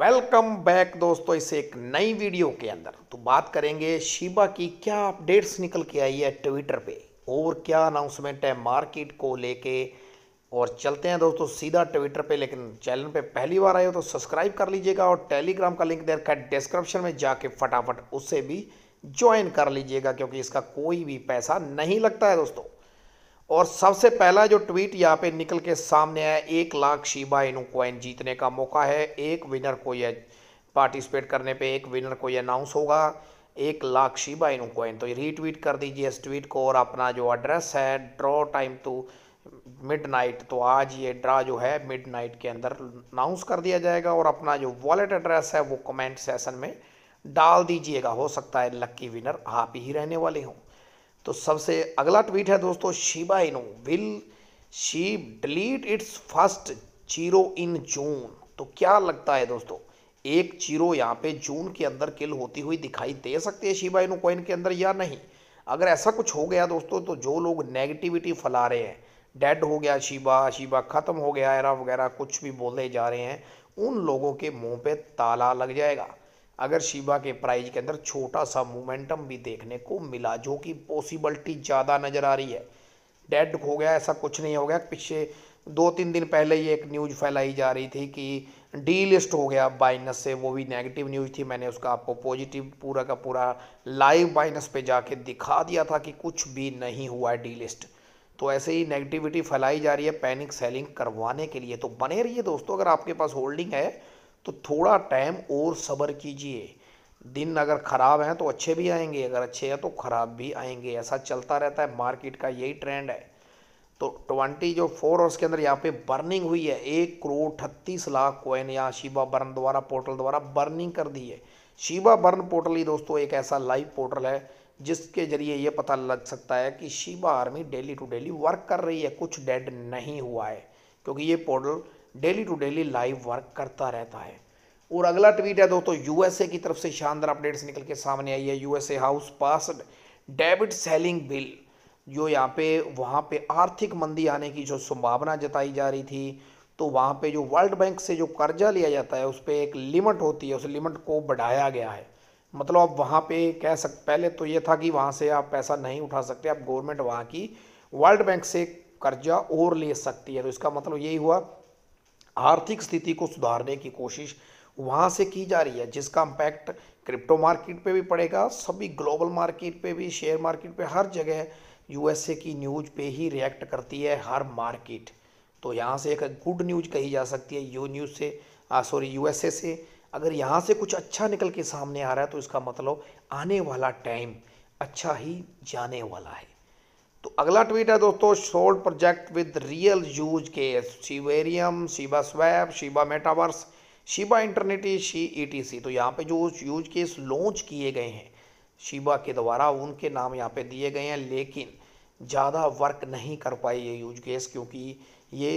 welcome back दोस्तों इस एक नई वीडियो के अंदर तो बात करेंगे शिबा की क्या अपडेट्स निकल के आई है ट्विटर पे और क्या अनाउंसमेंट है मार्केट को लेके और चलते हैं दोस्तों सीधा ट्विटर पे लेकिन चैनल पे पहली बार आए हो तो सब्सक्राइब कर लीजिएगा और टेलीग्राम का लिंक दे रखा है डिस्क्रिप्शन में जाके फटाफट उसे भी ज्वाइन कर लीजिएगा क्योंकि इसका कोई भी पैसा नहीं लगता है दोस्तों और सबसे पहला जो ट्वीट यहाँ पे निकल के सामने आया एक लाख शिबा इनू कॉइन जीतने का मौका है एक विनर को यह पार्टिसिपेट करने पे एक विनर को यह अनाउंस होगा एक लाख शीबा इनू कॉइन तो रीट्वीट कर दीजिए इस ट्वीट को और अपना जो एड्रेस है ड्रॉ टाइम टू मिडनाइट तो आज ये ड्रा जो है मिड के अंदर अनाउंस कर दिया जाएगा और अपना जो वॉलेट एड्रेस है वो कमेंट सेशन में डाल दीजिएगा हो सकता है लक्की विनर आप ही रहने वाले हों तो सबसे अगला ट्वीट है दोस्तों Shiba Inu will she delete its first zero in June तो क्या लगता है दोस्तों एक जीरो यहाँ पे जून के अंदर किल होती हुई दिखाई दे सकती है शिबा इनो कॉइन के अंदर या नहीं अगर ऐसा कुछ हो गया दोस्तों तो जो लोग नेगेटिविटी फैला रहे हैं डेड हो गया शिबा शिबा ख़त्म हो गया एरा वगैरह कुछ भी बोले जा रहे हैं उन लोगों के मुंह पे ताला लग जाएगा अगर शिबा के प्राइज के अंदर छोटा सा मोमेंटम भी देखने को मिला जो कि पॉसिबलिटी ज़्यादा नज़र आ रही है डेड हो गया ऐसा कुछ नहीं हो गया पिछले दो तीन दिन पहले ही एक न्यूज फैलाई जा रही थी कि डी लिस्ट हो गया बाइनस से वो भी नेगेटिव न्यूज थी मैंने उसका आपको पॉजिटिव पूरा का पूरा लाइव बाइनस पे जाके दिखा दिया था कि कुछ भी नहीं हुआ है डी लिस्ट तो ऐसे ही नेगेटिविटी फैलाई जा रही है पैनिक सेलिंग करवाने के लिए तो बने रहिए दोस्तों अगर आपके पास होल्डिंग है तो थोड़ा टाइम और सब्र कीजिए दिन अगर ख़राब हैं तो अच्छे भी आएंगे अगर अच्छे हैं तो ख़राब भी आएंगे ऐसा चलता रहता है मार्केट का यही ट्रेंड है तो ट्वेंटी जो फोर आवर्स के अंदर यहाँ पे बर्निंग हुई है एक करोड़ अठत्तीस लाख कोइन यहाँ शिबा बर्न द्वारा पोर्टल द्वारा बर्निंग कर दी है शिबा बर्न पोर्टल ही दोस्तों एक ऐसा लाइव पोर्टल है जिसके जरिए ये पता लग सकता है कि Shiba army daily to daily work कर रही है कुछ डेड नहीं हुआ है क्योंकि ये portal daily to daily live work करता रहता है और अगला ट्वीट है दोस्तों यूएसए की तरफ से शानदार अपडेट्स निकल के सामने आई है USA house pass debit ceiling bill जो यहाँ पे वहाँ पे आर्थिक मंदी आने की जो संभावना जताई जा रही थी तो वहाँ पे जो वर्ल्ड बैंक से जो कर्जा लिया जाता है उस पर एक लिमिट होती है उस लिमिट को बढ़ाया गया है मतलब आप वहाँ पे कह सक पहले तो ये था कि वहाँ से आप पैसा नहीं उठा सकते आप गवर्नमेंट वहाँ की वर्ल्ड बैंक से कर्जा और ले सकती है तो इसका मतलब यही हुआ आर्थिक स्थिति को सुधारने की कोशिश वहाँ से की जा रही है जिसका इम्पैक्ट क्रिप्टो मार्केट पे भी पड़ेगा सभी ग्लोबल मार्केट पे भी शेयर मार्केट पे हर जगह यूएसए की न्यूज़ पे ही रिएक्ट करती है हर मार्केट तो यहाँ से एक गुड न्यूज़ कही जा सकती है यू न्यूज़ से सॉरी यूएसए से अगर यहाँ से कुछ अच्छा निकल के सामने आ रहा है तो इसका मतलब आने वाला टाइम अच्छा ही जाने वाला है तो अगला ट्वीट है दोस्तों short project with real use case Shibarium Shiba swap Shiba metaverse Shiba eternity SHI ETC तो यहाँ पे जो यूज केस लॉन्च किए गए हैं शिबा के द्वारा उनके नाम यहाँ पे दिए गए हैं लेकिन ज़्यादा वर्क नहीं कर पाई ये यूज केस क्योंकि ये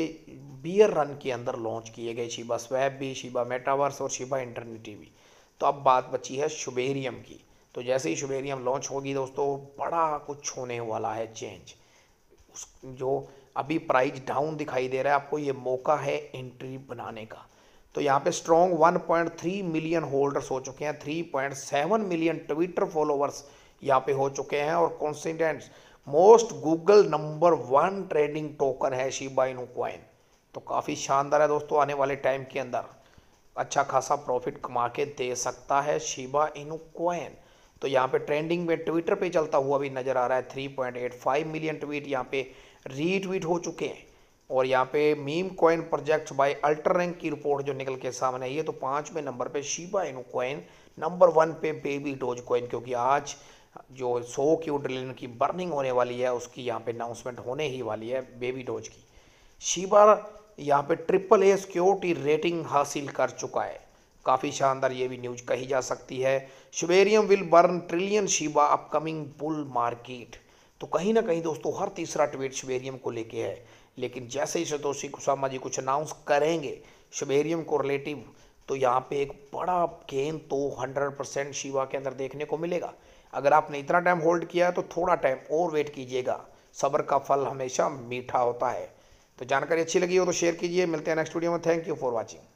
बियर रन के अंदर लॉन्च किए गए शिबा स्वैप भी शिबा मेटावर्स और शिबा इंटरनेटी भी तो अब बात बची है शुबेरियम की तो जैसे ही शुबेरियम लॉन्च होगी दोस्तों बड़ा कुछ होने वाला है चेंज उस जो अभी प्राइस डाउन दिखाई दे रहा है आपको ये मौका है एंट्री बनाने का तो यहाँ पे स्ट्रॉन्ग 1.3 मिलियन होल्डर्स हो चुके हैं 3.7 मिलियन ट्विटर फॉलोअर्स यहाँ पे हो चुके हैं और कॉन्सिडेंट्स most Google number one trading token है शिबा क्वाइन तो काफ़ी शानदार है दोस्तों आने वाले टाइम के अंदर अच्छा खासा प्रॉफिट कमा के दे सकता है शिबा इनू कॉइन तो यहाँ पे ट्रेंडिंग में ट्विटर पे चलता हुआ भी नज़र आ रहा है 3.85 मिलियन ट्वीट यहाँ पे रीट्वीट हो चुके हैं और यहाँ पे meme coin project by alter rank की रिपोर्ट जो निकल के सामने आई है तो पाँचवें नंबर पे Shiba Inu coin number one पे बेबी डोज कॉइन क्योंकि आज जो सौ क्यू ड्रिलियन की बर्निंग होने वाली है उसकी यहाँ पे अनाउंसमेंट होने ही वाली है बेबी डोज की शिबा यहाँ पे ट्रिपल ए सिक्योरिटी रेटिंग हासिल कर चुका है काफ़ी शानदार ये भी न्यूज कही जा सकती है Shibarium will burn trillion Shiba upcoming bull market तो कहीं ना कहीं दोस्तों हर तीसरा ट्वीट शुबेरियम को लेके है लेकिन जैसे ही सतोशी कुसामा जी कुछ अनाउंस करेंगे शुबेरियम को रिलेटिव तो यहाँ पे एक बड़ा गेन तो हंड्रेड परसेंट शिवा के अंदर देखने को मिलेगा अगर आपने इतना टाइम होल्ड किया है तो थोड़ा टाइम और वेट कीजिएगा सब्र का फल हमेशा मीठा होता है तो जानकारी अच्छी लगी हो तो शेयर कीजिए मिलते हैं नेक्स्ट वीडियो में थैंक यू फॉर वॉचिंग